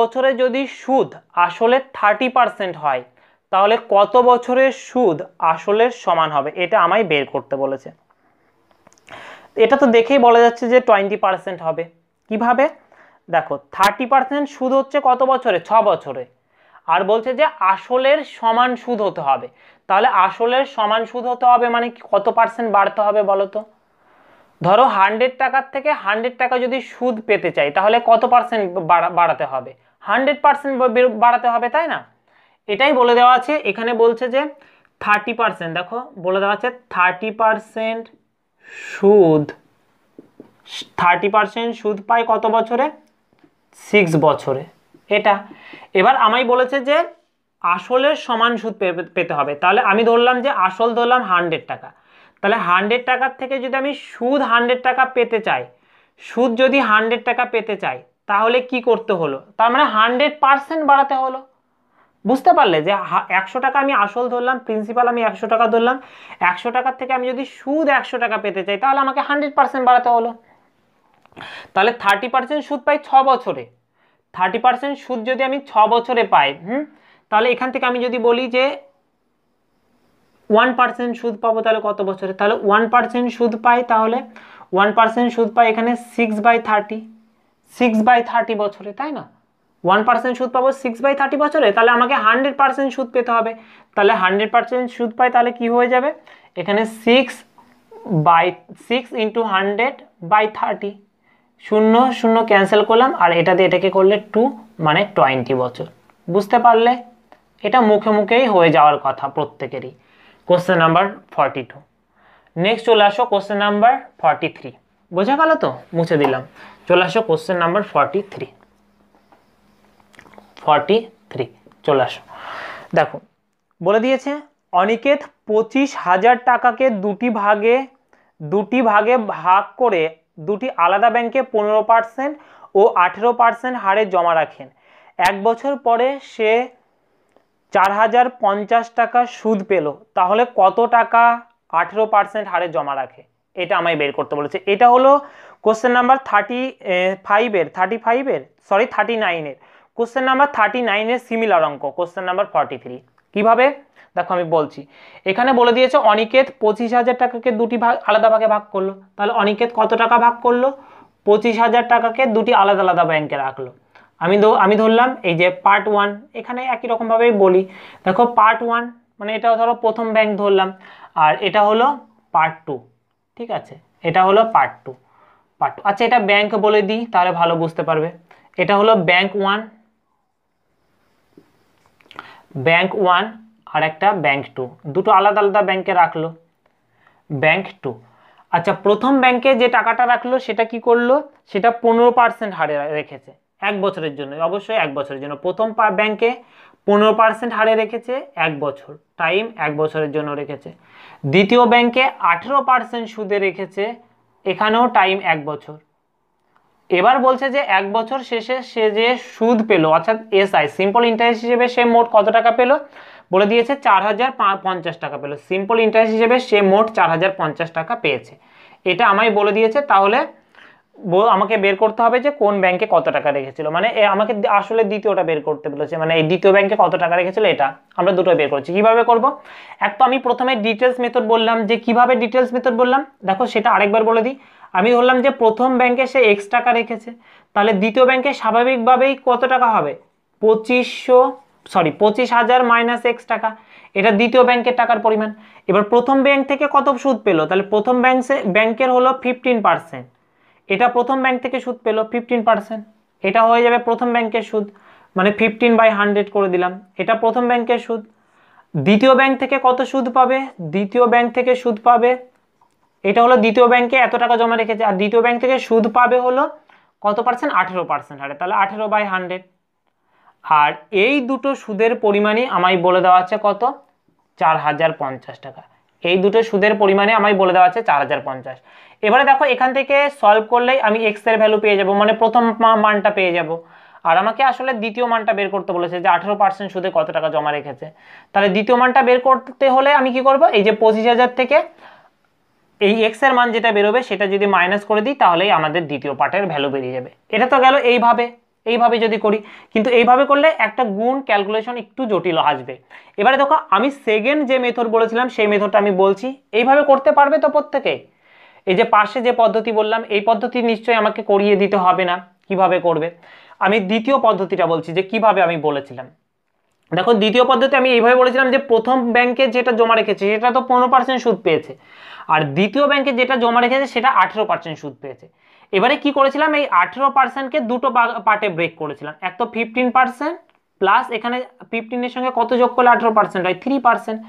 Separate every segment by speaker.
Speaker 1: বছরে যদি সুদ আসলে থার্টি পারসেন্ট হয় তাহলে কত বছরের সুদ আসলের সমান হবে এটা আমায় বের করতে বলেছে এটা তো দেখেই বলা যাচ্ছে যে টোয়েন্টি পারসেন্ট হবে কিভাবে দেখো থার্টি পারসেন্ট সুদ হচ্ছে কত বছরে ছ বছরে আর বলছে যে আসলের সমান সুদ হতে হবে তাহলে আসলের সমান সুদ হতে হবে মানে কত পার্সেন্ট বাড়তে হবে বলো তো ধরো হান্ড্রেড টাকার থেকে হান্ড্রেড টাকা যদি সুদ পেতে চাই তাহলে কত পার্সেন্ট বাড়াতে হবে হান্ড্রেড পার্সেন্ট বাড়াতে হবে তাই না এটাই বলে দেওয়া আছে এখানে বলছে যে থার্টি পার্সেন্ট দেখো বলে দেওয়া আছে থার্টি পার্সেন্ট সুদ থার্টি পার্সেন্ট সুদ পায় কত বছরে সিক্স বছরে এটা এবার আমায় বলেছে যে আসলের সমান সুদ পেতে হবে তাহলে আমি ধরলাম যে আসল ধরলাম হান্ড্রেড টাকা তাহলে হান্ড্রেড টাকার থেকে যদি আমি সুদ হান্ড্রেড টাকা পেতে চাই সুদ যদি হান্ড্রেড টাকা পেতে চাই তাহলে কি করতে হলো তার মানে হান্ড্রেড পারসেন্ট বাড়াতে হলো বুঝতে পারলে যে একশো টাকা আমি আসল ধরলাম প্রিন্সিপাল আমি একশো টাকা ধরলাম একশো টাকার থেকে আমি যদি সুদ একশো টাকা পেতে চাই তাহলে আমাকে হান্ড্রেড পারসেন্ট বাড়াতে হলো তাহলে থার্টি পার্সেন্ট সুদ পাই ছ বছরে থার্টি পার্সেন্ট সুদ যদি আমি ছ বছরে পাই হুম তাহলে এখান থেকে আমি যদি বলি যে ওয়ান পার্সেন্ট সুদ পাবো তাহলে কত বছরে তাহলে ওয়ান পার্সেন্ট সুদ পাই তাহলে ওয়ান পার্সেন্ট সুদ পাই এখানে six by thirty six by thirty বছরে তাই না ওয়ান পার্সেন্ট সুদ পাবো সিক্স বাই থার্টি বছরে তাহলে আমাকে হান্ড্রেড পার্সেন্ট সুদ পেতে হবে তাহলে হান্ড্রেড পার্সেন্ট সুদ পাই তাহলে কি হয়ে যাবে এখানে six by six into hundred by thirty শূন্য শূন্য ক্যান্সেল করলাম আর এটা দিয়ে এটাকে করলে টু মানে টোয়েন্টি বছর বুঝতে পারলে এটা মুখে মুখেই হয়ে যাওয়ার কথা প্রত্যেকেরই question number forty two next চলে আসো কোশ্চেন নাম্বার ফর্টি থ্রি বোঝা গেল তো মুছে দিলাম চলে আসো question number forty three forty three চলে আসো দেখো বলে দিয়েছে অনিকেত পঁচিশ হাজার টাকাকে দুটি ভাগে দুটি ভাগে ভাগ করে দুটি আলাদা ব্যাংকে পনেরো পার্সেন্ট ও আঠেরো পার্সেন্ট হারে জমা রাখেন এক বছর পরে সে চার হাজার পঞ্চাশ টাকা সুদ পেল তাহলে কত টাকা আঠেরো পার্সেন্ট হারে জমা রাখে এটা আমায় বের করতে বলেছে এটা হলো কোশ্চেন নাম্বার থার্টি ফাইভের থার্টি ফাইভের সরি থার্টি নাইনের কোশ্চেন নাম্বার থার্টি নাইনের সিমিলার অঙ্ক কোশ্চেন নাম্বার ফর্টি থ্রি কীভাবে দেখো আমি বলছি এখানে বলে দিয়েছে অনিকেত পঁচিশ হাজার টাকাকে দুটি ভাগ আলাদা ভাগে ভাগ করলো তাহলে অনিকেত কত টাকা ভাগ করলো পঁচিশ হাজার টাকাকে দুটি আলাদা আলাদা ব্যাংকে রাখলো আমি আমি ধরলাম এই যে পার্ট ওয়ান এখানে একই রকমভাবেই বলি দেখো পার্ট ওয়ান মানে এটা ধরো প্রথম ব্যাংক ধরলাম আর এটা হলো পার্ট টু ঠিক আছে এটা হলো পার্ট টু পার্ট টু আচ্ছা এটা ব্যাংক বলে দিই তাহলে ভালো বুঝতে পারবে এটা হলো ব্যাংক ওয়ান ব্যাংক ওয়ান আর একটা ব্যাংক টু দুটো আলাদা আলাদা ব্যাংকে রাখলো ব্যাংক টু আচ্ছা প্রথম ব্যাংকে যে টাকাটা রাখলো সেটা কি করলো সেটা পনেরো পার্সেন্ট হারে রেখেছে এক বছরের জন্য অবশ্যই এক বছরের জন্য প্রথম ব্যাংকে পনেরো পার্সেন্ট হারে রেখেছে এক বছর টাইম এক বছরের জন্য রেখেছে দ্বিতীয় ব্যাংকে আঠেরো পার্সেন্ট সুদে রেখেছে এখানেও টাইম এক বছর এবার বলছে যে এক বছর শেষে সে যে সুদ পেল অর্থাৎ এস আই সিম্পল ইন্টারেস্ট হিসেবে সে মোট কত টাকা পেল বলে দিয়েছে চার হাজার পঞ্চাশ টাকা পেল সিম্পল ইন্টারেস্ট হিসেবে সে মোট চার হাজার পঞ্চাশ টাকা পেয়েছে এটা আমায় বলে দিয়েছে তাহলে আমাকে বের করতে হবে যে কোন ব্যাংকে কত টাকা রেখেছিল মানে আমাকে আসলে দ্বিতীয়টা বের করতে বলেছে মানে এই দ্বিতীয় ব্যাংকে কত টাকা রেখেছিল এটা আমরা দুটো বের করছি কিভাবে করব এক তো আমি প্রথমে ডিটেলস মেথড বললাম যে কিভাবে ডিটেলস মেথড বললাম দেখো সেটা আরেকবার বলে দিই আমি ধরলাম যে প্রথম ব্যাংকে সে এক্স টাকা রেখেছে তাহলে দ্বিতীয় ব্যাংকে স্বাভাবিকভাবেই কত টাকা হবে পঁচিশশো সরি পঁচিশ হাজার মাইনাস এক্স টাকা এটা দ্বিতীয় ব্যাংকের টাকার পরিমাণ এবার প্রথম ব্যাংক থেকে কত সুদ পেলো তাহলে প্রথম ব্যাংক ব্যাংকের হলো ফিফটিন পার্সেন্ট এটা প্রথম ব্যাংক থেকে সুদ পেলো ফিফটিন পার্সেন্ট এটা হয়ে যাবে প্রথম ব্যাংকের সুদ মানে ফিফটিন বাই হান্ড্রেড করে দিলাম এটা প্রথম ব্যাংকের সুদ দ্বিতীয় ব্যাংক থেকে কত সুদ পাবে দ্বিতীয় ব্যাংক থেকে সুদ পাবে এটা হলো দ্বিতীয় ব্যাংকে এত টাকা জমা রেখেছে আর দ্বিতীয় ব্যাংক থেকে সুদ পাবে হলো কত পার্সেন্ট আঠেরো পার্সেন্ট হারে তাহলে আঠেরো বাই হান্ড্রেড আর এই দুটো সুদের পরিমাণই আমায় বলে দেওয়া আছে কত চার হাজার পঞ্চাশ টাকা এই দুটো সুদের পরিমাণে আমায় বলে দেওয়া আছে চার হাজার পঞ্চাশ এবারে দেখো এখান থেকে সলভ করলেই আমি এক্সের ভ্যালু পেয়ে যাব মানে প্রথম মানটা পেয়ে যাব আর আমাকে আসলে দ্বিতীয় মানটা বের করতে বলেছে যে আঠেরো পার্সেন্ট সুদে কত টাকা জমা রেখেছে তাহলে দ্বিতীয় মানটা বের করতে হলে আমি কি করব এই যে পঁচিশ হাজার থেকে এই এক্সের মান যেটা বেরোবে সেটা যদি মাইনাস করে দিই তাহলেই আমাদের দ্বিতীয় পার্টের ভ্যালু বেরিয়ে যাবে এটা তো গেল এইভাবে এইভাবে যদি করি কিন্তু এইভাবে করলে একটা গুণ ক্যালকুলেশন একটু জটিল আসবে এবারে দেখো আমি সেকেন্ড যে মেথড বলেছিলাম সেই মেথডটা আমি বলছি এইভাবে করতে পারবে তো প্রত্যেকে এই যে পাশে যে পদ্ধতি বললাম এই পদ্ধতি নিশ্চয়ই আমাকে করিয়ে দিতে হবে না কিভাবে করবে আমি দ্বিতীয় পদ্ধতিটা বলছি যে কিভাবে আমি বলেছিলাম দেখো দ্বিতীয় পদ্ধতি আমি এইভাবে বলেছিলাম যে প্রথম ব্যাংকে যেটা জমা রেখেছে সেটা তো পনেরো পার্সেন্ট সুদ পেয়েছে আর দ্বিতীয় ব্যাংকে যেটা জমা রেখেছে সেটা আঠেরো পার্সেন্ট সুদ পেয়েছে এবারে কি করেছিলাম এই আঠেরো পার্সেন্টকে দুটো পার্টে ব্রেক করেছিলাম এক তো ফিফটিন পার্সেন্ট প্লাস এখানে ফিফটিনের সঙ্গে কত যোগ করলে আঠেরো পার্সেন্ট হয় থ্রি পার্সেন্ট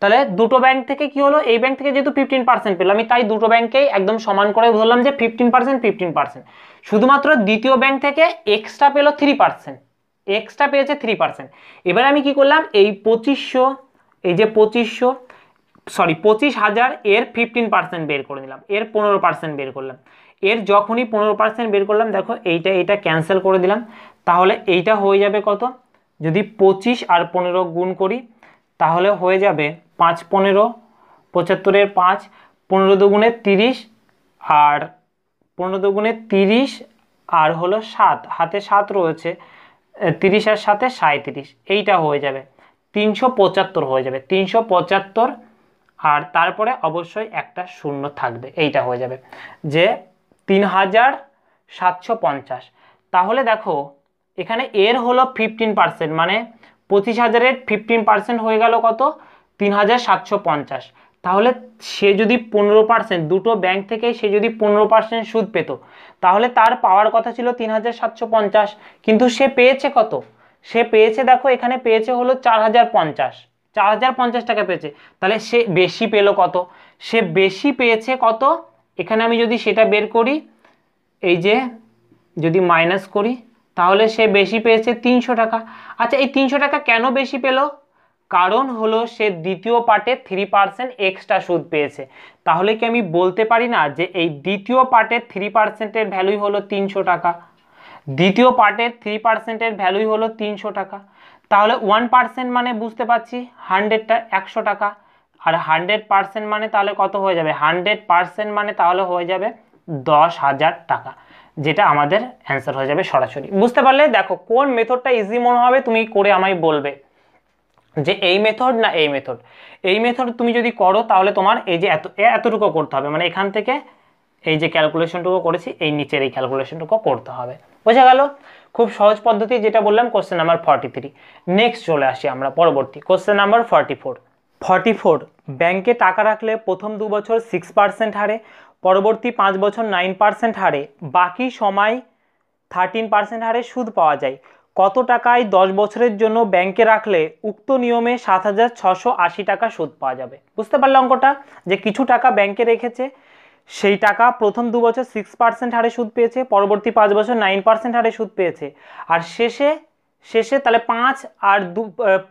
Speaker 1: তাহলে দুটো ব্যাংক থেকে কি হলো এই ব্যাংক থেকে যেহেতু ফিফটিন পার্সেন্ট পেলাম আমি তাই দুটো ব্যাংকেই একদম সমান করে ধরলাম যে ফিফটিন পার্সেন্ট ফিফটিন পার্সেন্ট শুধুমাত্র দ্বিতীয় ব্যাংক থেকে এক্সট্রা পেলো থ্রি পার্সেন্ট এক্সট্রা পেয়েছে থ্রি পার্সেন্ট এবার আমি কি করলাম এই পঁচিশশো এই যে পঁচিশশো সরি পঁচিশ হাজার এর ফিফটিন পার্সেন্ট বের করে নিলাম এর পনেরো পার্সেন্ট বের করলাম এর যখনই পনেরো পার্সেন্ট বের করলাম দেখো এইটা এটা ক্যান্সেল করে দিলাম তাহলে এইটা হয়ে যাবে কত যদি পঁচিশ আর পনেরো গুণ করি তাহলে হয়ে যাবে পাঁচ পনেরো পঁচাত্তরের পাঁচ পনেরো দুগুণে তিরিশ আর পনেরো দুগুণে তিরিশ আর হলো সাত হাতে সাত রয়েছে তিরিশ আর সাথে সাঁত্রিশ এইটা হয়ে যাবে তিনশো পঁচাত্তর হয়ে যাবে তিনশো পঁচাত্তর আর তারপরে অবশ্যই একটা শূন্য থাকবে এইটা হয়ে যাবে যে তিন হাজার সাতশো পঞ্চাশ তাহলে দেখো এখানে এর হলো ফিফটিন পার্সেন্ট মানে পঁচিশ হাজারের ফিফটিন পার্সেন্ট হয়ে গেল কত তিন হাজার সাতশো পঞ্চাশ তাহলে সে যদি পনেরো পার্সেন্ট দুটো ব্যাংক থেকে সে যদি পনেরো পার্সেন্ট সুদ পেত তাহলে তার পাওয়ার কথা ছিল তিন হাজার সাতশো পঞ্চাশ কিন্তু সে পেয়েছে কত সে পেয়েছে দেখো এখানে পেয়েছে হলো চার হাজার পঞ্চাশ চার হাজার পঞ্চাশ টাকা পেয়েছে তাহলে সে বেশি পেলো কত সে বেশি পেয়েছে কত এখানে আমি যদি সেটা বের করি এই যে যদি মাইনাস করি তাহলে সে বেশি পেয়েছে তিনশো টাকা আচ্ছা এই তিনশো টাকা কেন বেশি পেল কারণ হলো সে দ্বিতীয় পার্টে থ্রি পার্সেন্ট এক্সট্রা সুদ পেয়েছে তাহলে কি আমি বলতে পারি না যে এই দ্বিতীয় পার্টের থ্রি পার্সেন্টের ভ্যালুই হলো তিনশো টাকা দ্বিতীয় পার্টের থ্রি পার্সেন্টের ভ্যালুই হলো তিনশো টাকা তাহলে ওয়ান পার্সেন্ট মানে বুঝতে পারছি হান্ড্রেডটা একশো টাকা আর হান্ড্রেড পারসেন্ট মানে তাহলে কত হয়ে যাবে হান্ড্রেড পারসেন্ট মানে তাহলে হয়ে যাবে দশ হাজার টাকা যেটা আমাদের অ্যান্সার হয়ে যাবে সরাসরি বুঝতে পারলে দেখো কোন মেথডটা ইজি মনে হবে তুমি করে আমায় বলবে যে এই মেথড না এই মেথড এই মেথড তুমি যদি করো তাহলে তোমার এই যে এত এতটুকু করতে হবে মানে এখান থেকে এই যে ক্যালকুলেশনটুকু করেছি এই নিচের এই ক্যালকুলেশনটুকু করতে হবে বোঝা গেল খুব সহজ পদ্ধতি যেটা বললাম question number forty three next চলে আসি আমরা পরবর্তী question number forty four forty four ব্যাংকে টাকা রাখলে প্রথম দু বছর সিক্স পার্সেন্ট হারে পরবর্তী পাঁচ বছর নাইন পার্সেন্ট হারে বাকি সময় থার্টিন পার্সেন্ট হারে সুদ পাওয়া যায় কত টাকায় দশ বছরের জন্য ব্যাংকে রাখলে উক্ত নিয়মে সাত হাজার ছশো আশি টাকা সুদ পাওয়া যাবে বুঝতে পারলে অঙ্কটা যে কিছু টাকা ব্যাংকে রেখেছে সেই টাকা প্রথম দু বছর সিক্স পার্সেন্ট হারে সুদ পেয়েছে পরবর্তী পাঁচ বছর নাইন পার্সেন্ট হারে সুদ পেয়েছে আর শেষে শেষে তাহলে পাঁচ আর দু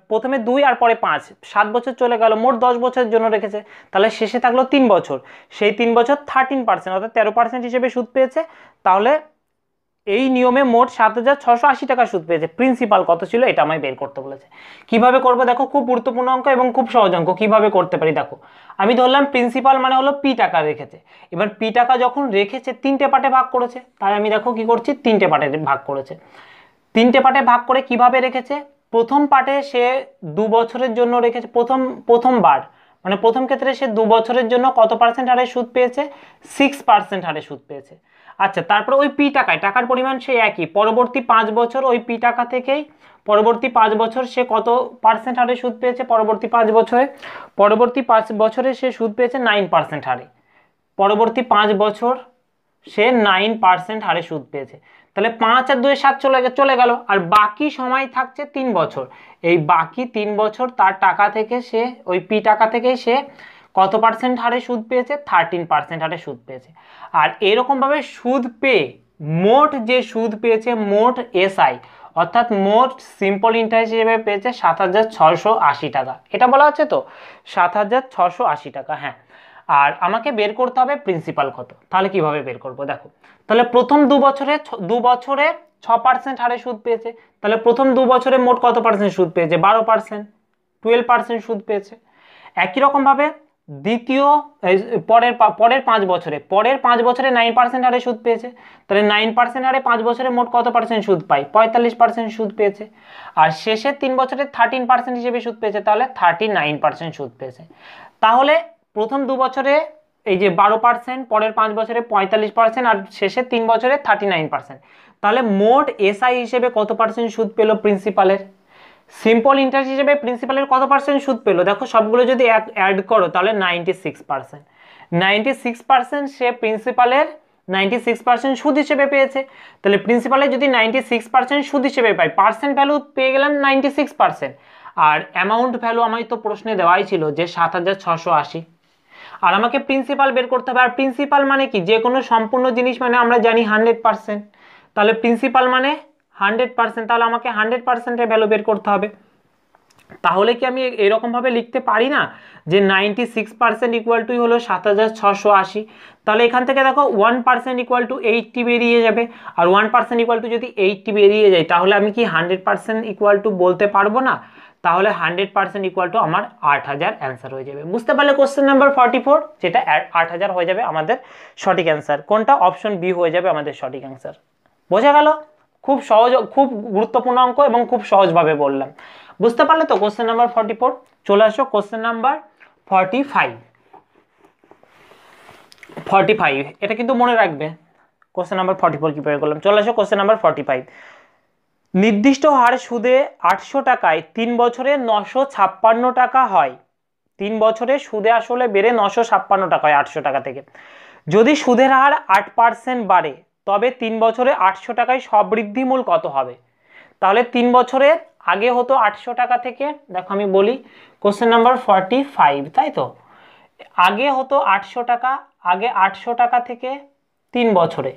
Speaker 1: প্রথমে দুই আর পরে পাঁচ সাত বছর চলে গেল মোট দশ বছরের জন্য রেখেছে তাহলে শেষে থাকলো তিন বছর সেই তিন বছর থার্টিন পার্সেন্ট অর্থাৎ তেরো পার্সেন্ট হিসেবে সুদ পেয়েছে তাহলে এই নিয়মে মোট সাত হাজার ছশো আশি টাকা সুদ পেয়েছে প্রিন্সিপাল কত ছিল এটা আমায় বের করতে বলেছে কিভাবে করবো দেখো খুব গুরুত্বপূর্ণ অঙ্ক এবং খুব সহজ অঙ্ক কীভাবে করতে পারি দেখো আমি ধরলাম প্রিন্সিপাল মানে হলো পি টাকা রেখেছে এবার পি টাকা যখন রেখেছে তিনটে পার্টে ভাগ করেছে তাই আমি দেখো কি করছি তিনটে পার্টে ভাগ করেছে তিনটে পার্টে ভাগ করে কিভাবে রেখেছে প্রথম পার্টে সে দু বছরের জন্য রেখেছে প্রথম প্রথমবার মানে প্রথম ক্ষেত্রে সে দু বছরের জন্য কত পার্সেন্ট হারে সুদ পেয়েছে সিক্স পার্সেন্ট হারে সুদ পেয়েছে আচ্ছা তারপর ওই পি টাকায় টাকার পরিমাণ সে একই পরবর্তী পাঁচ বছর ওই পি টাকা থেকেই পরবর্তী পাঁচ বছর সে কত পার্সেন্ট হারে সুদ পেয়েছে পরবর্তী পাঁচ বছরে পরবর্তী পাঁচ বছরে সে সুদ পেয়েছে নাইন পার্সেন্ট হারে পরবর্তী পাঁচ বছর সে নাইন পার্সেন্ট হারে সুদ পেয়েছে তাহলে পাঁচ আর দুয়ে সাত চলে চলে গেল আর বাকি সময় থাকছে তিন বছর এই বাকি তিন বছর তার টাকা থেকে সে ওই পি টাকা থেকে সে কত পার্সেন্ট হারে সুদ পেয়েছে থার্টিন পার্সেন্ট হারে সুদ পেয়েছে আর এরকমভাবে সুদ পেয়ে মোট যে সুদ পেয়েছে মোট এসআই অর্থাৎ মোট সিম্পল ইন্টারেস্ট হিসেবে পেয়েছে সাত হাজার ছশো আশি টাকা এটা বলা হচ্ছে তো সাত হাজার ছশো আশি টাকা হ্যাঁ আর আমাকে বের করতে হবে প্রিন্সিপাল কত তাহলে কিভাবে বের করব দেখো তাহলে প্রথম দু বছরে দু বছরে ছ পার্সেন্ট হারে সুদ পেয়েছে তাহলে প্রথম দু বছরে মোট কত পার্সেন্ট সুদ পেয়েছে বারো পার্সেন্ট টুয়েলভ পার্সেন্ট সুদ পেয়েছে একই রকমভাবে দ্বিতীয় পরের পরের পাঁচ বছরে পরের পাঁচ বছরে নাইন পার্সেন্ট হারে সুদ পেয়েছে তাহলে নাইন পার্সেন্ট হারে পাঁচ বছরে মোট কত পার্সেন্ট সুদ পাই পঁয়তাল্লিশ পার্সেন্ট সুদ পেয়েছে আর শেষের তিন বছরে থার্টিন পার্সেন্ট হিসেবে সুদ পেয়েছে তাহলে থার্টি নাইন পার্সেন্ট সুদ পেয়েছে তাহলে প্রথম দু বছরে এই যে বারো পার্সেন্ট পরের পাঁচ বছরে পঁয়তাল্লিশ পার্সেন্ট আর শেষে তিন বছরে থার্টি নাইন পার্সেন্ট তাহলে মোট এসআই হিসেবে কত পার্সেন্ট সুদ পেলো প্রিন্সিপালের সিম্পল ইন্টারেস্ট হিসেবে প্রিন্সিপালের কত পার্সেন্ট সুদ পেলো দেখো সবগুলো যদি অ্যাড করো তাহলে ninety six percent ninety six percent সে প্রিন্সিপালের নাইনটি সিক্স পার্সেন্ট সুদ হিসেবে পেয়েছে তাহলে প্রিন্সিপালের যদি নাইনটি সিক্স পার্সেন্ট সুদ হিসেবে পাই পার্সেন্ট ভ্যালু পেয়ে গেলাম নাইনটি সিক্স পার্সেন্ট আর অ্যামাউন্ট ভ্যালু আমায় তো প্রশ্নে দেওয়াই ছিল যে সাত হাজার ছশো আশি আর আমাকে প্রিন্সিপাল বের করতে হবে আর প্রিন্সিপাল মানে কি যে কোনো সম্পূর্ণ জিনিস মানে আমরা জানি হান্ড্রেড পারসেন্ট তাহলে প্রিন্সিপাল মানে হান্ড্রেড পারসেন্ট তাহলে আমাকে হান্ড্রেড পারসেন্টের ভ্যালু বের করতে হবে তাহলে কি আমি এরকমভাবে লিখতে পারি না যে নাইনটি সিক্স পার্সেন্ট ইকুয়াল টুই হলো সাত হাজার ছশো আশি তাহলে এখান থেকে দেখো one percent equal to eighty বেরিয়ে যাবে আর ওয়ান পার্সেন্ট ইকুয়াল টু যদি এইটটি বেরিয়ে যায় তাহলে আমি কি হান্ড্রেড পার্সেন্ট ইকুয়াল টু বলতে পারবো না তাহলে হান্ড্রেড পার্সেন্ট ইকুয়াল টু আমার আট হাজার অ্যান্সার হয়ে যাবে বুঝতে পারলে কোশ্চেন নাম্বার ফর্টি ফোর যেটা আট হাজার হয়ে যাবে আমাদের সঠিক অ্যান্সার কোনটা অপশন বি হয়ে যাবে আমাদের সঠিক অ্যান্সার বোঝা গেল খুব সহজ খুব গুরুত্বপূর্ণ অঙ্ক এবং খুব সহজভাবে বললাম বুঝতে পারলে তো কোশ্চেন নাম্বার ফর্টি ফোর চলে আসো question number forty five forty five এটা কিন্তু মনে রাখবে কোশ্চেন নাম্বার ফর্টি ফোর কীভাবে করলাম চলে আসো কোশ্চেন নাম্বার ফর্টি ফাইভ নির্দিষ্ট হার সুদে আটশো টাকায় তিন বছরে নশো ছাপ্পান্ন টাকা হয় তিন বছরে সুদে আসলে বেড়ে নশো ছাপ্পান্ন টাকা হয় আটশো টাকা থেকে যদি সুদের হার আট পার্সেন্ট বাড়ে তবে তিন বছরে আটশো টাকায় বৃদ্ধিমূল কত হবে তাহলে তিন বছরে আগে হতো আটশো টাকা থেকে দেখো আমি বলি কোশ্চেন নাম্বার ফর্টি ফাইভ তাই তো আগে হতো আটশো টাকা আগে আটশো টাকা থেকে তিন বছরে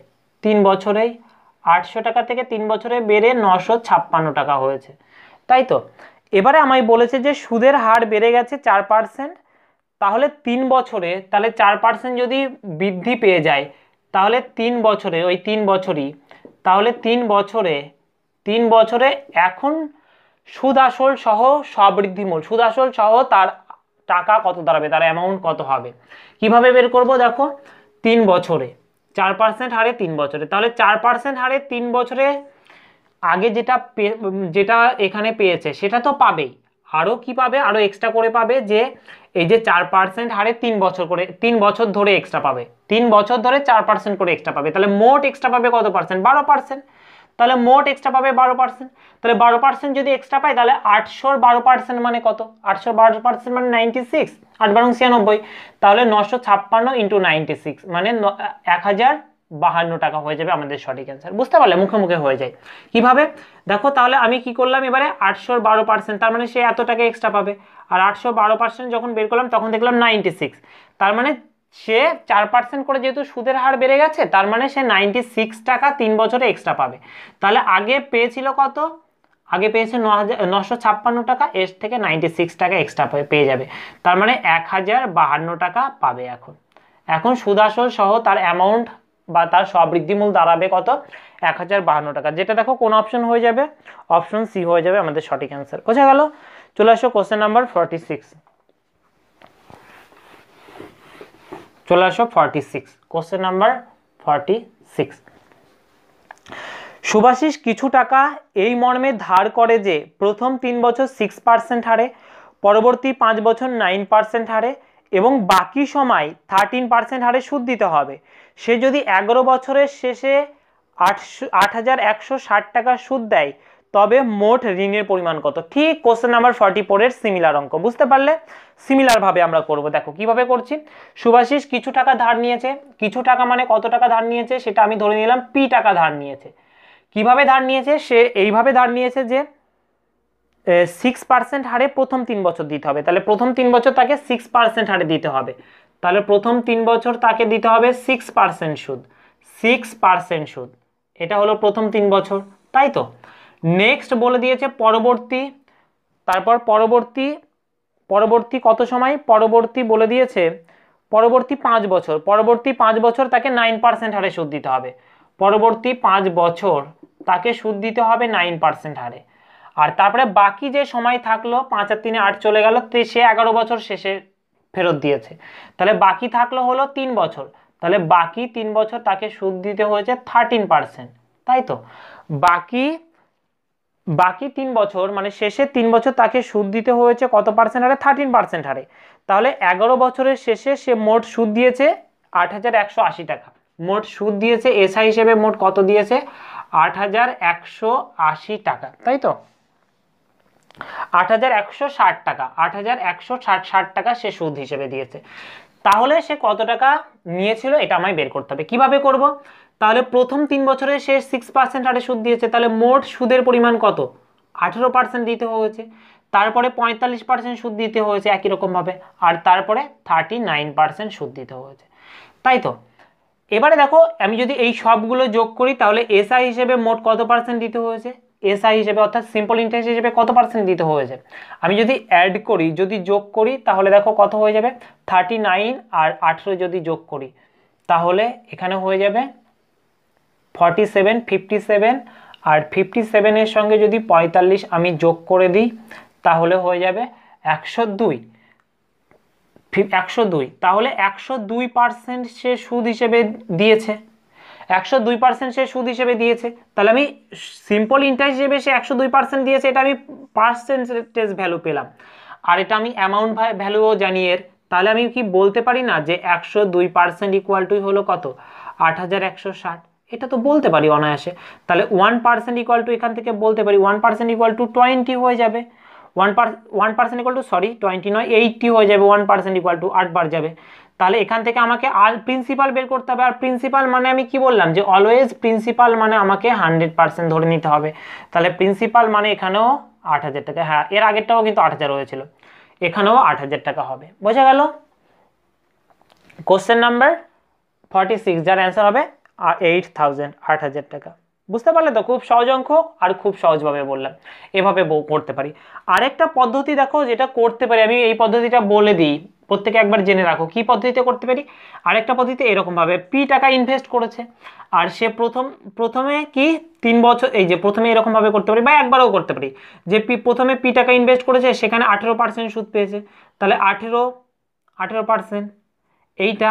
Speaker 1: তিন বছরেই আটশো টাকা থেকে তিন বছরে বেড়ে নশো ছাপ্পান্ন টাকা হয়েছে তাই তো এবারে আমায় বলেছে যে সুদের হার বেড়ে গেছে চার পার্সেন্ট তাহলে তিন বছরে তাহলে চার পার্সেন্ট যদি বৃদ্ধি পেয়ে যায় তাহলে তিন বছরে ওই তিন বছরই তাহলে তিন বছরে তিন বছরে এখন সুদ আসল সহ সবৃদ্ধিমূল সুদ আসল সহ তার টাকা কত দাঁড়াবে তার অ্যামাউন্ট কত হবে কিভাবে বের করব দেখো তিন বছরে চার পার্সেন্ট হারে তিন বছরে তাহলে চার পার্সেন্ট হারে তিন বছরে আগে যেটা যেটা এখানে পেয়েছে সেটা তো পাবেই আরও কি পাবে আরও এক্সট্রা করে পাবে যে এই যে চার পার্সেন্ট হারে তিন বছর করে তিন বছর ধরে এক্সট্রা পাবে তিন বছর ধরে চার পার্সেন্ট করে এক্সট্রা পাবে তাহলে মোট এক্সট্রা পাবে কত পার্সেন্ট বারো পার্সেন্ট তাহলে মোট এক্সট্রা পাবে বারো পার্সেন্ট তাহলে বারো পার্সেন্ট যদি এক্সট্রা পাই তাহলে আটশোর বারো পার্সেন্ট মানে কত আটশোর বারো পার্সেন্ট মানে নাইনটি সিক্স আট বারো ছিয়ানব্বই তাহলে নশো ছাপ্পান্ন ইন্টু সিক্স মানে এক হাজার বাহান্ন টাকা হয়ে যাবে আমাদের সঠিক অ্যান্সার বুঝতে পারলে মুখে মুখে হয়ে যায় কিভাবে দেখো তাহলে আমি কি করলাম এবারে আটশোর বারো পার্সেন্ট তার মানে সে এত টাকা এক্সট্রা পাবে আর আটশো বারো পার্সেন্ট যখন বের করলাম তখন দেখলাম নাইনটি সিক্স তার মানে সে চার পার্সেন্ট করে যেহেতু সুদের হার বেড়ে গেছে তার মানে সে নাইনটি সিক্স টাকা তিন বছরে এক্সট্রা পাবে তাহলে আগে পেয়েছিল কত আগে পেয়েছে ন হাজার নশো ছাপ্পান্ন টাকা এর থেকে নাইনটি সিক্স টাকা এক্সট্রা পেয়ে যাবে তার মানে এক হাজার বাহান্ন টাকা পাবে এখন এখন সুদাসল সহ তার অ্যামাউন্ট বা তার সবৃদ্ধিমূল দাঁড়াবে কত এক হাজার বাহান্ন টাকা যেটা দেখো কোন অপশন হয়ে যাবে অপশন সি হয়ে যাবে আমাদের সঠিক অ্যান্সার বোঝা গেল চলে আসো কোশ্চেন নাম্বার ফর্টি সিক্স চলে আসো forty six question number forty six Subhashis কিছু টাকা এই মর্মে ধার করে যে প্রথম তিন বছর সিক্স পার্সেন্ট হারে পরবর্তী পাঁচ বছর নাইন পার্সেন্ট হারে এবং বাকি সময় থার্টিন পার্সেন্ট হারে সুদ দিতে হবে সে যদি এগারো বছরের শেষে আটশো আট হাজার একশো ষাট টাকা সুদ দেয় তবে মোট ঋণের পরিমাণ কত ঠিক কোশ্চেন নাম্বার ফর্টি ফোরের সিমিলার অঙ্ক বুঝতে পারলে সিমিলারভাবে আমরা করব দেখো কিভাবে করছি সুভাষিস কিছু টাকা ধার নিয়েছে কিছু টাকা মানে কত টাকা ধার নিয়েছে সেটা আমি ধরে নিলাম পি টাকা ধার নিয়েছে কিভাবে ধার নিয়েছে সে এইভাবে ধার নিয়েছে যে সিক্স পার্সেন্ট হারে প্রথম তিন বছর দিতে হবে তাহলে প্রথম তিন বছর তাকে সিক্স পার্সেন্ট হারে দিতে হবে তাহলে প্রথম তিন বছর তাকে দিতে হবে সিক্স পার্সেন্ট সুদ সিক্স পার্সেন্ট সুদ এটা হলো প্রথম তিন বছর তাই তো নেক্সট বলে দিয়েছে পরবর্তী তারপর পরবর্তী পরবর্তী কত সময় পরবর্তী বলে দিয়েছে পরবর্তী পাঁচ বছর পরবর্তী পাঁচ বছর তাকে নাইন পার্সেন্ট হারে সুদ দিতে হবে পরবর্তী পাঁচ বছর তাকে সুদ দিতে হবে নাইন পার্সেন্ট হারে আর তারপরে বাকি যে সময় থাকলো পাঁচ আর তিনে আট চলে গেল সে এগারো বছর শেষে ফেরত দিয়েছে তাহলে বাকি থাকলো হলো তিন বছর তাহলে বাকি তিন বছর তাকে সুদ দিতে হয়েছে থার্টিন পার্সেন্ট তাই তো বাকি বাকি তিন বছর মানে শেষের তিন বছর তাকে সুদ দিতে হয়েছে কত পার্সেন্ট হারে থার্টিন পার্সেন্ট হারে তাহলে এগারো বছরের শেষে সে মোট সুদ দিয়েছে আট হাজার একশো আশি টাকা মোট সুদ দিয়েছে এসআই হিসেবে মোট কত দিয়েছে আট হাজার একশো আশি টাকা তাই তো আট হাজার একশো ষাট টাকা আট হাজার একশো ষাট ষাট টাকা সে সুদ হিসেবে দিয়েছে তাহলে সে কত টাকা নিয়েছিল এটা আমায় বের করতে হবে কিভাবে করব তাহলে প্রথম তিন বছরে সে সিক্স পার্সেন্ট হারে সুদ দিয়েছে তাহলে মোট সুদের পরিমাণ কত আঠেরো পার্সেন্ট দিতে হয়েছে তারপরে পঁয়তাল্লিশ পার্সেন্ট সুদ দিতে হয়েছে একই রকমভাবে আর তারপরে থার্টি নাইন পার্সেন্ট সুদ দিতে হয়েছে তাই তো এবারে দেখো আমি যদি এই সবগুলো যোগ করি তাহলে এসআই হিসেবে মোট কত পার্সেন্ট দিতে হয়েছে এসআই হিসেবে অর্থাৎ সিম্পল ইন্টারেস্ট হিসেবে কত পার্সেন্ট দিতে হয়েছে আমি যদি অ্যাড করি যদি যোগ করি তাহলে দেখো কত হয়ে যাবে থার্টি নাইন আর আঠেরো যদি যোগ করি তাহলে এখানে হয়ে যাবে ফর্টি সেভেন ফিফটি সেভেন আর ফিফটি সেভেনের সঙ্গে যদি পঁয়তাল্লিশ আমি যোগ করে দিই তাহলে হয়ে যাবে একশো দুই একশো দুই তাহলে একশো দুই পার্সেন্ট সে সুদ হিসেবে দিয়েছে একশো দুই পার্সেন্ট সে সুদ হিসেবে দিয়েছে তাহলে আমি সিম্পল ইন্টারেস্ট হিসেবে সে একশো দুই পার্সেন্ট দিয়েছে এটা আমি পার্সেন্টেজ ভ্যালু পেলাম আর এটা আমি অ্যামাউন্ট ভ্যালুও জানি এর তাহলে আমি কি বলতে পারি না যে একশো দুই পার্সেন্ট ইকুয়াল টুই হলো কত আট হাজার একশো ষাট এটা তো বলতে পারি অনায়াসে তাহলে ওয়ান পার্সেন্ট ইকুয়াল টু এখান থেকে বলতে পারি one percent equal to twenty হয়ে যাবে one per one percent equal to sorry twenty নয় এইটটি হয়ে যাবে ওয়ান পার্সেন্ট ইকুয়াল টু আট বার যাবে তাহলে এখান থেকে আমাকে আর প্রিন্সিপাল বের করতে হবে আর প্রিন্সিপাল মানে আমি কি বললাম যে অলওয়েজ প্রিন্সিপাল মানে আমাকে হান্ড্রেড পার্সেন্ট ধরে নিতে হবে তাহলে প্রিন্সিপাল মানে এখানেও আট হাজার টাকা হ্যাঁ এর আগেরটাও কিন্তু আট হাজার হয়েছিল এখানেও আট হাজার টাকা হবে বোঝা গেল কোশ্চেন নাম্বার ফর্টি সিক্স যার অ্যান্সার হবে এইট থাউজেন্ড আট হাজার টাকা বুঝতে পারলে তো খুব সহজ অঙ্ক আর খুব সহজভাবে বললাম এভাবে করতে পারি আরেকটা পদ্ধতি দেখো যেটা করতে পারি আমি এই পদ্ধতিটা বলে দিই প্রত্যেকে একবার জেনে রাখো কি পদ্ধতিতে করতে পারি আরেকটা পদ্ধতিতে এরকমভাবে পি টাকা ইনভেস্ট করেছে আর সে প্রথম প্রথমে কি তিন বছর এই যে প্রথমে এরকমভাবে করতে পারি বা একবারও করতে পারি যে পি প্রথমে পি টাকা ইনভেস্ট করেছে সেখানে আঠেরো পার্সেন্ট সুদ পেয়েছে তাহলে আঠেরো আঠেরো পার্সেন্ট এইটা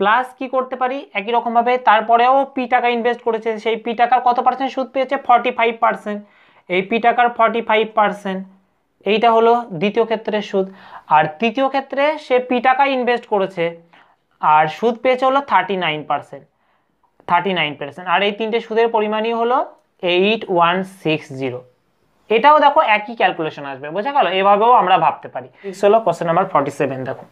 Speaker 1: প্লাস কি করতে পারি একই রকমভাবে তারপরেও পি টাকা ইনভেস্ট করেছে সেই পি টাকার কত পার্সেন্ট সুদ পেয়েছে ফর্টি ফাইভ পার্সেন্ট এই পি টাকার ফর্টি ফাইভ পার্সেন্ট এইটা হলো দ্বিতীয় ক্ষেত্রে সুদ আর তৃতীয় ক্ষেত্রে সে পি টাকা ইনভেস্ট করেছে আর সুদ পেয়েছে হলো thirty nine percent thirty nine percent আর এই তিনটে সুদের পরিমাণই হলো এইট ওয়ান সিক্স জিরো এটাও দেখো একই ক্যালকুলেশন আসবে বোঝা গেল এভাবেও আমরা ভাবতে পারি হলো কোশ্চেন নাম্বার ফর্টি সেভেন দেখো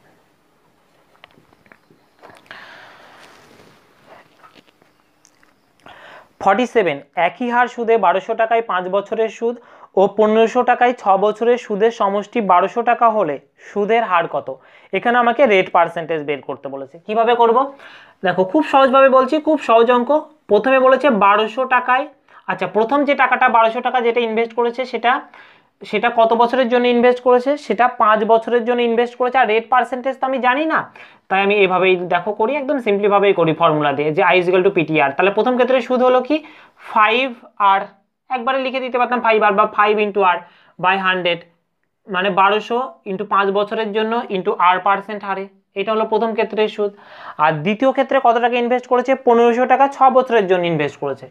Speaker 1: ফর্টি সেভেন একই হার সুদে বারোশো টাকায় পাঁচ বছরের সুদ ও পনেরোশো টাকায় ছ বছরের সুদের সমষ্টি বারোশো টাকা হলে সুদের হার কত এখানে আমাকে রেট পার্সেন্টেজ বের করতে বলেছে কিভাবে করব দেখো খুব সহজভাবে বলছি খুব সহজ অঙ্ক প্রথমে বলেছে বারোশো টাকায় আচ্ছা প্রথম যে টাকাটা বারোশো টাকা যেটা ইনভেস্ট করেছে সেটা সেটা কত বছরের জন্য ইনভেস্ট করেছে সেটা পাঁচ বছরের জন্য ইনভেস্ট করেছে আর রেট পার্সেন্টেজ তো আমি জানি না তাই আমি এভাবেই দেখো করি একদম সিম্পলিভাবেই করি ফর্মুলা দিয়ে যে আই ইজিক্যাল টু পিটিআর তাহলে প্রথম ক্ষেত্রে সুদ হলো কি ফাইভ আর একবারে লিখে দিতে পারতাম ফাইভ আর বা five into R by hundred মানে বারোশো ইন্টু পাঁচ বছরের জন্য ইন্টু আর পার্সেন্ট হারে এটা হলো প্রথম ক্ষেত্রের সুদ আর দ্বিতীয় ক্ষেত্রে কত টাকা ইনভেস্ট করেছে পনেরোশো টাকা ছ বছরের জন্য ইনভেস্ট করেছে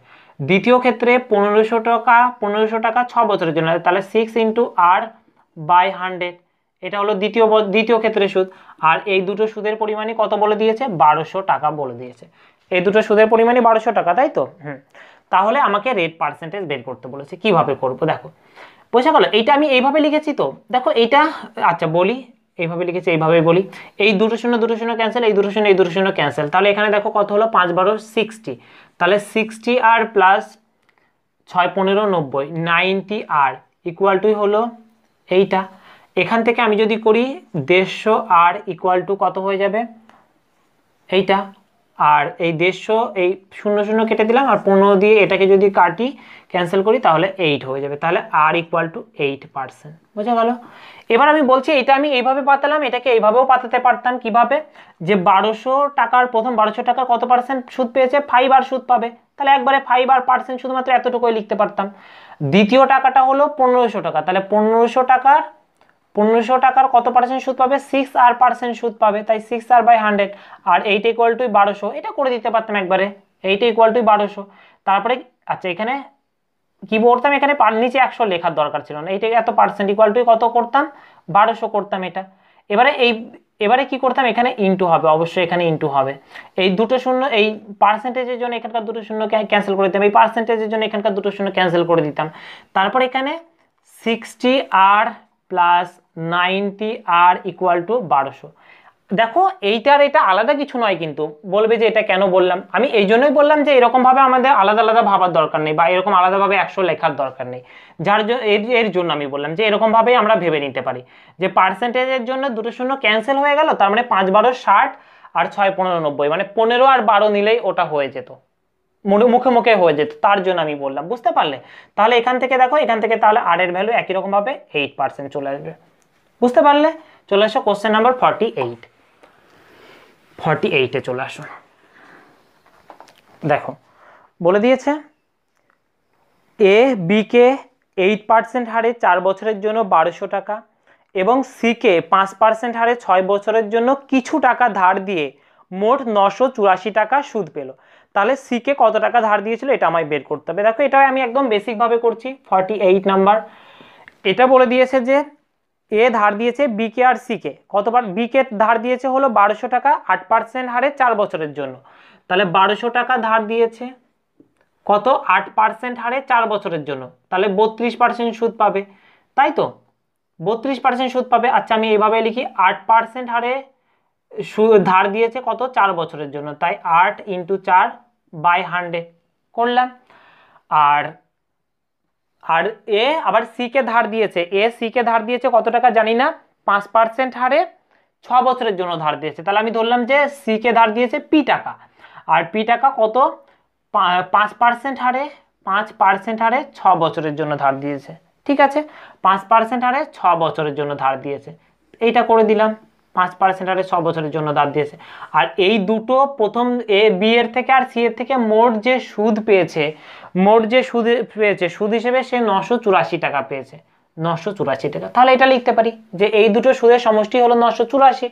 Speaker 1: দ্বিতীয় ক্ষেত্রে পনেরোশো টাকা পনেরোশো টাকা ছ বছরের জন্য তাহলে six into R by hundred এটা হলো দ্বিতীয় দ্বিতীয় ক্ষেত্রে সুদ আর এই দুটো সুদের পরিমাণই কত বলে দিয়েছে বারোশো টাকা বলে দিয়েছে এই দুটো সুদের পরিমাণই বারোশো টাকা তাই তো হুম তাহলে আমাকে রেট পার্সেন্টেজ বের করতে বলেছে কিভাবে করব দেখো বোঝা গেল এইটা আমি এইভাবে লিখেছি তো দেখো এইটা আচ্ছা বলি এইভাবে লিখেছি এইভাবেই বলি এই দুটো শূন্য দুটো শূন্য ক্যান্সেল এই দুটো শূন্য এই দুটো শূন্য ক্যান্সেল তাহলে এখানে দেখো কত হলো পাঁচ বারো সিক্সটি তাহলে সিক্সটি আর প্লাস ছয় পনেরো নব্বই নাইনটি আর ইকুয়াল টুই হলো এইটা এখান থেকে আমি যদি করি দেড়শো আর ইকুয়াল টু কত হয়ে যাবে এইটা আর এই দেড়শো এই শূন্য শূন্য কেটে দিলাম আর পনেরো দিয়ে এটাকে যদি কাটি ক্যান্সেল করি তাহলে এইট হয়ে যাবে তাহলে R equal to eight percent বোঝা গেল এবার আমি বলছি এটা আমি এইভাবে পাতালাম এটাকে এইভাবেও পাতাতে পারতাম কিভাবে যে বারোশো টাকার প্রথম বারোশো টাকার কত পার্সেন্ট সুদ পেয়েছে ফাইভ আর সুদ পাবে তাহলে একবারে ফাইভ আর পার্সেন্ট শুধুমাত্র এতটুকুই লিখতে পারতাম দ্বিতীয় টাকাটা হলো পনেরোশো টাকা তাহলে পনেরোশো টাকার পনেরোশো টাকার কত পার্সেন্ট সুদ পাবে সিক্স আর পার্সেন্ট সুদ পাবে তাই সিক্স আর বাই হান্ড্রেড আর এইট ইকুয়াল টু বারোশো এটা করে দিতে পারতাম একবারে এইট ইকুয়াল টু বারোশো তারপরে আচ্ছা এখানে কি করতাম এখানে পার নিচে একশো লেখার দরকার ছিল না এইটা এত পার্সেন্ট ইকুয়াল টু কত করতাম বারোশো করতাম এটা এবারে এই এবারে কি করতাম এখানে ইনটু হবে অবশ্যই এখানে ইনটু হবে এই দুটো শূন্য এই পার্সেন্টেজের জন্য এখানকার দুটো শূন্য ক্যান্সেল করে দিতাম এই পার্সেন্টেজের জন্য এখানকার দুটো শূন্য ক্যান্সেল করে দিতাম তারপর এখানে sixty R plus ninety R equal to বারোশো দেখো এইটার এটা আলাদা কিছু নয় কিন্তু বলবে যে এটা কেন বললাম আমি এই জন্যই বললাম যে এরকমভাবে আমাদের আলাদা আলাদা ভাবার দরকার নেই বা এরকম আলাদাভাবে একশো লেখার দরকার নেই যার এর জন্য আমি বললাম যে এরকমভাবেই আমরা ভেবে নিতে পারি যে পার্সেন্টেজের জন্য দুটো শূন্য ক্যান্সেল হয়ে গেল তার মানে পাঁচ বারো ষাট আর ছয় পনেরো নব্বই মানে পনেরো আর বারো নিলেই ওটা হয়ে যেত মুখে মুখে হয়ে যেত তার জন্য আমি বললাম বুঝতে পারলে তাহলে এখান থেকে দেখো এখান থেকে তাহলে আর এর ভ্যালু একই রকমভাবে এইট পার্সেন্ট চলে আসবে বুঝতে পারলে চলে আসো question number forty eight forty এইটে চলে আসো দেখো বলে দিয়েছে এ বিকে এইট পার্সেন্ট হারে চার বছরের জন্য বারোশো টাকা এবং সিকে পাঁচ পার্সেন্ট হারে ছয় বছরের জন্য কিছু টাকা ধার দিয়ে মোট নশো চুরাশি টাকা সুদ পেল তাহলে সিকে কত টাকা ধার দিয়েছিল এটা আমায় বের করতে হবে দেখো এটা আমি একদম বেসিকভাবে করছি ফর্টি এইট নাম্বার এটা বলে দিয়েছে যে এ ধার দিয়েছে বিকে আর সিকে কতবার বিকে ধার দিয়েছে হলো বারোশো টাকা আট পার্সেন্ট হারে চার বছরের জন্য তাহলে বারোশো টাকা ধার দিয়েছে কত আট পার্সেন্ট হারে চার বছরের জন্য তাহলে বত্রিশ পার্সেন্ট সুদ পাবে তাই তো বত্রিশ পার্সেন্ট সুদ পাবে আচ্ছা আমি এইভাবে লিখি আট পার্সেন্ট হারে ধার দিয়েছে কত চার বছরের জন্য তাই আট ইন্টু চার বাই হান্ড্রেড করলাম আর আর এ আবার সিকে ধার দিয়েছে এ সিকে ধার দিয়েছে কত টাকা জানি না পাঁচ পার্সেন্ট হারে ছ বছরের জন্য ধার দিয়েছে তাহলে আমি ধরলাম যে সিকে ধার দিয়েছে পি টাকা আর পি টাকা কত পাঁচ পার্সেন্ট হারে পাঁচ পার্সেন্ট হারে ছ বছরের জন্য ধার দিয়েছে ঠিক আছে পাঁচ পার্সেন্ট হারে ছ বছরের জন্য ধার দিয়েছে এইটা করে দিলাম পাঁচ পার্সেন্ট হারে ছ বছরের জন্য দাঁত দিয়েছে আর এই দুটো প্রথম এ বি এর থেকে আর সি এর থেকে মোট যে সুদ পেয়েছে মোট যে সুদ পেয়েছে সুদ হিসেবে সে নশো চুরাশি টাকা পেয়েছে নশো চুরাশি টাকা তাহলে এটা লিখতে পারি যে এই দুটো সুদের সমষ্টি হলো নশো চুরাশি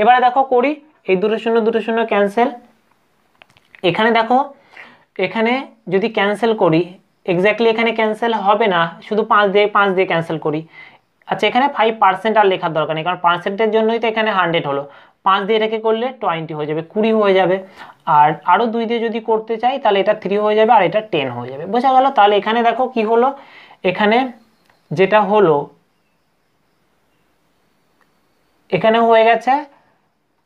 Speaker 1: এবারে দেখো করি এই দুটো শূন্য দুটো শূন্য ক্যান্সেল এখানে দেখো এখানে যদি ক্যান্সেল করি এক্স্যাক্টলি এখানে ক্যান্সেল হবে না শুধু পাঁচ দিয়ে পাঁচ দিয়ে ক্যান্সেল করি আচ্ছা এখানে ফাইভ পার্সেন্ট আর লেখার দরকার নেই কারণ পার্সেন্টের জন্যই তো এখানে হান্ড্রেড হলো পাঁচ দিয়ে এটাকে করলে টোয়েন্টি হয়ে যাবে কুড়ি হয়ে যাবে আর আরও দুই দিয়ে যদি করতে চাই তাহলে এটা থ্রি হয়ে যাবে আর এটা টেন হয়ে যাবে বোঝা গেল তাহলে এখানে দেখো কি হলো এখানে যেটা হলো এখানে হয়ে গেছে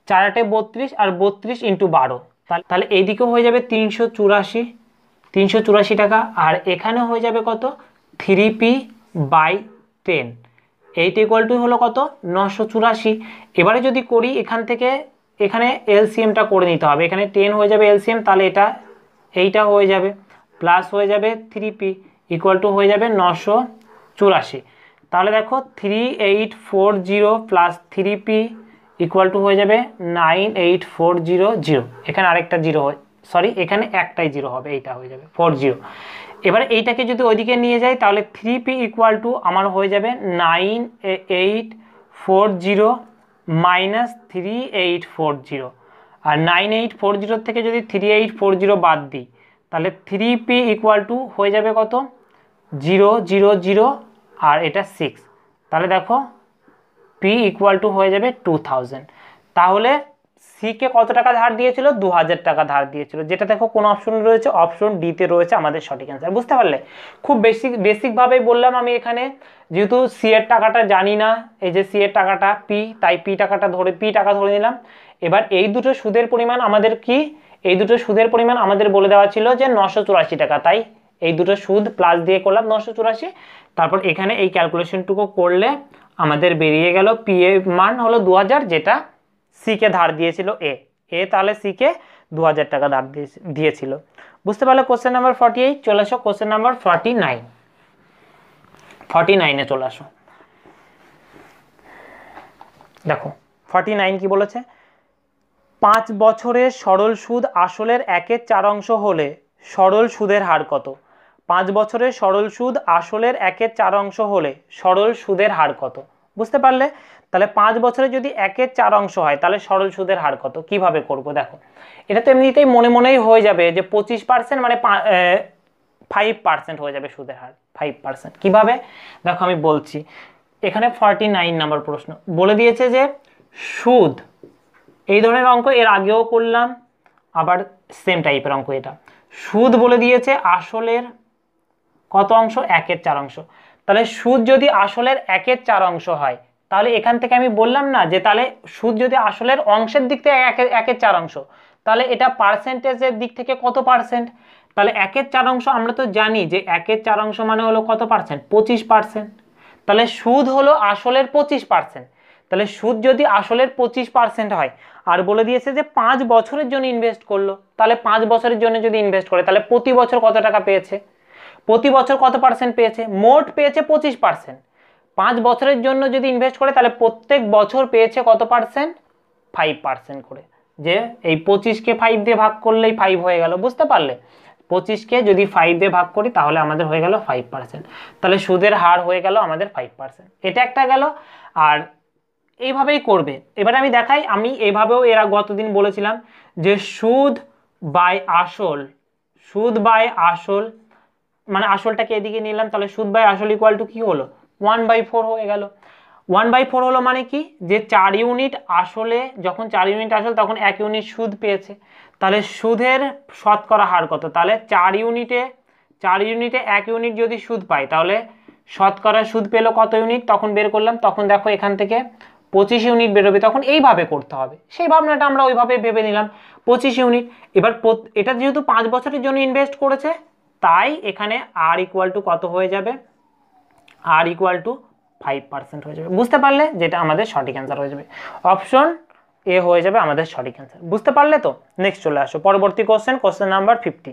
Speaker 1: চারাটে বত্রিশ আর বত্রিশ ইন্টু বারো তাহলে এইদিকে হয়ে যাবে তিনশো চুরাশি তিনশো চুরাশি টাকা আর এখানে হয়ে যাবে কত three P by ten eight equal to হলো কত নশো চুরাশি এবারে যদি করি এখান থেকে এখানে এলসিএমটা করে নিতে হবে এখানে টেন হয়ে যাবে এলসিএম তাহলে এটা এইটা হয়ে যাবে প্লাস হয়ে যাবে থ্রি পি ইকুয়াল টু হয়ে যাবে নশো চুরাশি তাহলে দেখো three eight four zero plus three P equal to হয়ে যাবে nine eight four zero zero এখানে আরেকটা জিরো হয় সরি এখানে একটাই জিরো হবে এইটা হয়ে যাবে ফোর জিরো এবার এইটাকে যদি ওইদিকে নিয়ে যাই তাহলে থ্রি পি ইকুয়াল টু আমার হয়ে যাবে nine eight four zero minus three eight four zero আর নাইন এইট ফোর জিরোর থেকে যদি থ্রি এইট ফোর জিরো বাদ দিই তাহলে থ্রি পি ইকুয়াল টু হয়ে যাবে কত জিরো জিরো জিরো আর এটা সিক্স তাহলে দেখো পি ইকুয়াল টু হয়ে যাবে টু থাউজেন্ড তাহলে সিকে কত টাকা ধার দিয়েছিল দু হাজার টাকা ধার দিয়েছিল যেটা দেখো কোন অপশন রয়েছে অপশন ডিতে রয়েছে আমাদের সঠিক অ্যান্সার বুঝতে পারলে খুব বেসিক বেসিকভাবেই বললাম আমি এখানে যেহেতু সি এর টাকাটা জানি না এই যে সি এর টাকাটা পি তাই পি টাকাটা ধরে পি টাকা ধরে নিলাম এবার এই দুটো সুদের পরিমাণ আমাদের কি এই দুটো সুদের পরিমাণ আমাদের বলে দেওয়া ছিল যে নশো চুরাশি টাকা তাই এই দুটো সুদ প্লাস দিয়ে করলাম নশো চুরাশি তারপর এখানে এই ক্যালকুলেশনটুকু করলে আমাদের বেরিয়ে গেল পি এর মান হলো দু যেটা সিকে ধার দিয়েছিল এ এ তাহলে সিকে দু টাকা ধার দিয়েছিল বুঝতে পারলে কোশ্চেন নাম্বার ফর্টি এইট চলে আসো question number forty nine forty নাইনে চলে আসো দেখো ফর্টি নাইন কী বলেছে পাঁচ বছরের সরল সুদ আসলের একের চার অংশ হলে সরল সুদের হার কত পাঁচ বছরের সরল সুদ আসলের একের চার অংশ হলে সরল সুদের হার কত বুঝতে পারলে তাহলে পাঁচ বছরে যদি একের চার অংশ হয় তাহলে সরল সুদের হার কত কিভাবে করব দেখো এটা তো এমনিতেই মনে মনেই হয়ে যাবে যে পঁচিশ পার্সেন্ট মানে ফাইভ পার্সেন্ট হয়ে যাবে সুদের হার ফাইভ পার্সেন্ট কীভাবে দেখো আমি বলছি এখানে ফর্টি নাইন নাম্বার প্রশ্ন বলে দিয়েছে যে সুদ এই ধরনের অঙ্ক এর আগেও করলাম আবার সেম টাইপের অঙ্ক এটা সুদ বলে দিয়েছে আসলের কত অংশ একের চার অংশ তাহলে সুদ যদি আসলের একের চার অংশ হয় তাহলে এখান থেকে আমি বললাম না যে তাহলে সুদ যদি আসলের অংশের দিক থেকে একের একের চার অংশ তাহলে এটা পার্সেন্টেজের দিক থেকে কত পার্সেন্ট তাহলে একের চার অংশ আমরা তো জানি যে একের চার অংশ মানে হলো কত পার্সেন্ট পঁচিশ পার্সেন্ট তাহলে সুদ হলো আসলের পঁচিশ পার্সেন্ট তাহলে সুদ যদি আসলের পঁচিশ পার্সেন্ট হয় আর বলে দিয়েছে যে পাঁচ বছরের জন্য ইনভেস্ট করলো তাহলে পাঁচ বছরের জন্য যদি ইনভেস্ট করে তাহলে প্রতি বছর কত টাকা পেয়েছে প্রতি বছর কত পার্সেন্ট পেয়েছে মোট পেয়েছে পঁচিশ পার্সেন্ট পাঁচ বছরের জন্য যদি ইনভেস্ট করে তাহলে প্রত্যেক বছর পেয়েছে কত পার্সেন্ট ফাইভ পার্সেন্ট করে যে এই পঁচিশকে ফাইভ দিয়ে ভাগ করলেই ফাইভ হয়ে গেল বুঝতে পারলে পঁচিশকে যদি ফাইভ দিয়ে ভাগ করি তাহলে আমাদের হয়ে গেল ফাইভ পার্সেন্ট তাহলে সুদের হার হয়ে গেল আমাদের ফাইভ পার্সেন্ট এটা একটা গেল আর এইভাবেই করবে এবার আমি দেখাই আমি এইভাবেও এরা গতদিন বলেছিলাম যে সুদ বাই আসল সুদ বাই আসল মানে আসলটাকে এদিকে নিলাম তাহলে সুদ বাই আসল ইকুয়াল টু কী হলো ওয়ান বাই ফোর হয়ে গেল ওয়ান বাই ফোর হলো মানে কি যে চার ইউনিট আসলে যখন চার ইউনিট আসল তখন এক ইউনিট সুদ পেয়েছে তাহলে সুদের শতকরা হার কত তাহলে চার ইউনিটে চার ইউনিটে এক ইউনিট যদি সুদ পাই তাহলে শতকরা সুদ পেলো কত ইউনিট তখন বের করলাম তখন দেখো এখান থেকে পঁচিশ ইউনিট বেরোবে তখন এইভাবে করতে হবে সেই ভাবনাটা আমরা ওইভাবে ভেবে নিলাম পঁচিশ ইউনিট এবার এটা যেহেতু পাঁচ বছরের জন্য ইনভেস্ট করেছে তাই এখানে আর ইকুয়াল টু কত হয়ে যাবে R equal to five percent হয়ে যাবে বুঝতে পারলে যেটা আমাদের সঠিক অ্যান্সার হয়ে যাবে অপশন এ হয়ে যাবে আমাদের সঠিক অ্যান্সার বুঝতে পারলে তো নেক্সট চলে আসো পরবর্তী কোশ্চেন কোশ্চেন নাম্বার ফিফটি